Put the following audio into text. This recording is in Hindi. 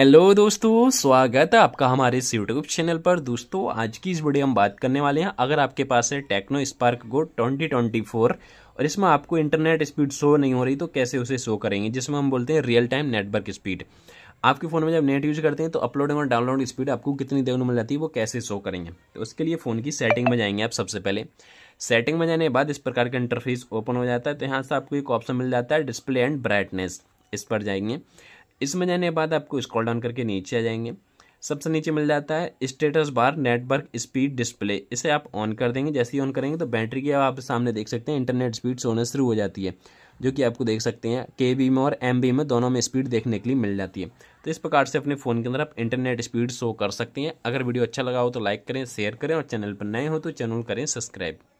हेलो दोस्तों स्वागत है आपका हमारे इस यूट्यूब चैनल पर दोस्तों आज की इस वीडियो हम बात करने वाले हैं अगर आपके पास है टेक्नो स्पार्क गो 2024 और इसमें आपको इंटरनेट स्पीड शो नहीं हो रही तो कैसे उसे शो करेंगे जिसमें हम बोलते हैं रियल टाइम नेटवर्क स्पीड आपके फ़ोन में जब नेट यूज़ करते हैं तो अपलोडिंग और डाउनलोड स्पीड आपको कितनी देर में मिल जाती है वो कैसे शो करेंगे तो उसके लिए फ़ोन की सेटिंग में जाएंगे आप सबसे पहले सेटिंग में जाने के बाद इस प्रकार का इंटरफेस ओपन हो जाता है तो यहाँ से आपको एक ऑप्शन मिल जाता है डिस्प्ले एंड ब्राइटनेस इस पर जाएंगे इसमें जाने के बाद आपको स्क्रॉल डाउन करके नीचे आ जाएंगे सबसे नीचे मिल जाता है status bar network speed display इसे आप ऑन कर देंगे जैसे ही ऑन करेंगे तो बैटरी की आप सामने देख सकते हैं इंटरनेट स्पीड सोना शुरू हो जाती है जो कि आपको देख सकते हैं के बी में और एम बी में दोनों में स्पीड देखने के लिए मिल जाती है तो इस प्रकार से अपने फ़ोन के अंदर आप इंटरनेट स्पीड शो कर सकते हैं अगर वीडियो अच्छा लगा हो तो लाइक करें शेयर करें और चैनल पर नए हो तो चैनल करें सब्सक्राइब